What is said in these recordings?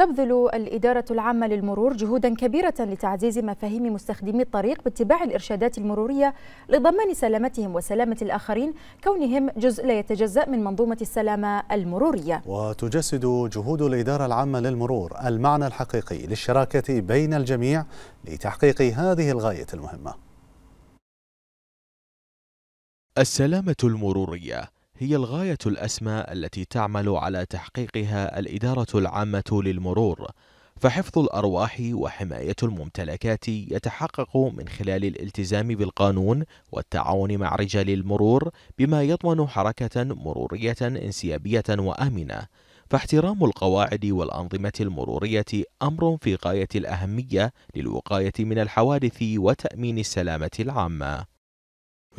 تبذل الإدارة العامة للمرور جهودا كبيرة لتعزيز مفاهيم مستخدمي الطريق باتباع الإرشادات المرورية لضمان سلامتهم وسلامة الآخرين كونهم جزء لا يتجزأ من منظومة السلامة المرورية وتجسد جهود الإدارة العامة للمرور المعنى الحقيقي للشراكة بين الجميع لتحقيق هذه الغاية المهمة السلامة المرورية هي الغاية الأسمى التي تعمل على تحقيقها الإدارة العامة للمرور، فحفظ الأرواح وحماية الممتلكات يتحقق من خلال الالتزام بالقانون والتعاون مع رجال المرور بما يضمن حركة مرورية انسيابية وآمنة، فاحترام القواعد والأنظمة المرورية أمر في غاية الأهمية للوقاية من الحوادث وتأمين السلامة العامة.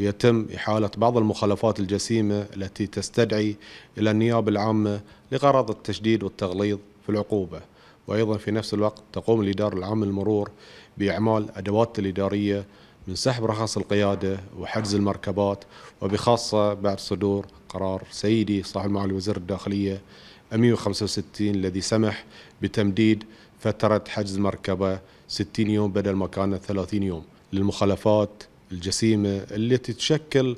يتم إحالة بعض المخالفات الجسيمة التي تستدعي إلى النيابة العامة لغرض التشديد والتغليظ في العقوبة وأيضا في نفس الوقت تقوم الإدارة العامة للمرور بإعمال أدوات الإدارية من سحب رخص القيادة وحجز المركبات وبخاصة بعد صدور قرار سيدي صاحب المعالي وزير الداخلية 165 الذي سمح بتمديد فترة حجز المركبة 60 يوم بدل ما كانت 30 يوم للمخالفات الجسيمة التي تشكل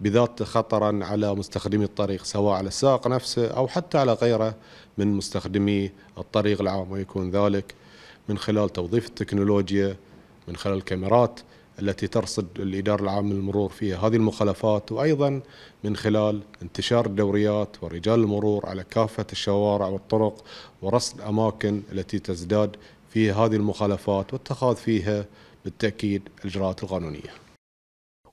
بذات خطرا على مستخدمي الطريق سواء على السائق نفسه أو حتى على غيره من مستخدمي الطريق العام ويكون ذلك من خلال توظيف التكنولوجيا من خلال الكاميرات التي ترصد الإدارة العامة للمرور فيها هذه المخالفات وأيضا من خلال انتشار الدوريات ورجال المرور على كافة الشوارع والطرق ورصد أماكن التي تزداد فيها هذه المخالفات واتخاذ فيها بالتأكيد الإجراءات القانونية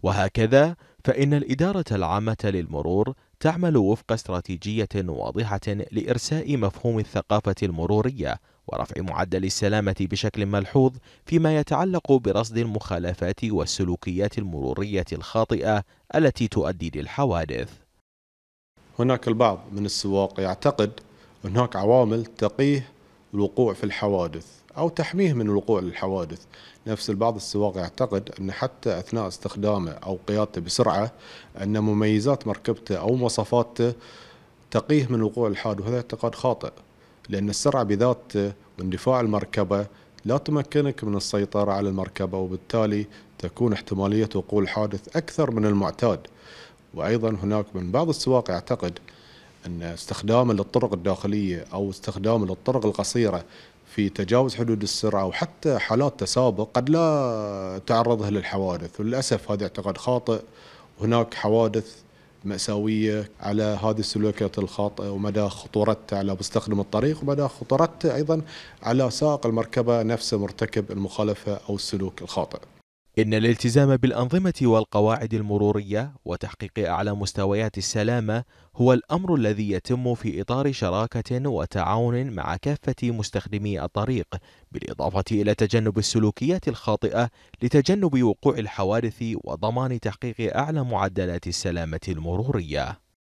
وهكذا فإن الإدارة العامة للمرور تعمل وفق استراتيجية واضحة لإرساء مفهوم الثقافة المرورية ورفع معدل السلامة بشكل ملحوظ فيما يتعلق برصد المخالفات والسلوكيات المرورية الخاطئة التي تؤدي للحوادث. هناك البعض من السواق يعتقد هناك عوامل تقيه الوقوع في الحوادث أو تحميه من الوقوع للحوادث نفس البعض السواق يعتقد أن حتى أثناء استخدامه أو قيادته بسرعة أن مميزات مركبته أو مواصفاته تقيه من وقوع الحادث وهذا اعتقاد خاطئ لأن السرعة بذات واندفاع المركبة لا تمكنك من السيطرة على المركبة وبالتالي تكون احتمالية وقوع الحادث أكثر من المعتاد وأيضا هناك من بعض السواق يعتقد أن استخدام للطرق الداخلية أو استخدام للطرق القصيرة في تجاوز حدود السرعة وحتى حالات تسابق قد لا تعرضها للحوادث وللأسف هذا اعتقاد خاطئ هناك حوادث مأساوية على هذه السلوكيات الخاطئة ومدى خطورتها على مستخدم الطريق ومدى خطورتها أيضا على سائق المركبة نفسه مرتكب المخالفة أو السلوك الخاطئ إن الالتزام بالأنظمة والقواعد المرورية وتحقيق أعلى مستويات السلامة هو الأمر الذي يتم في إطار شراكة وتعاون مع كافة مستخدمي الطريق، بالإضافة إلى تجنب السلوكيات الخاطئة لتجنب وقوع الحوادث وضمان تحقيق أعلى معدلات السلامة المرورية.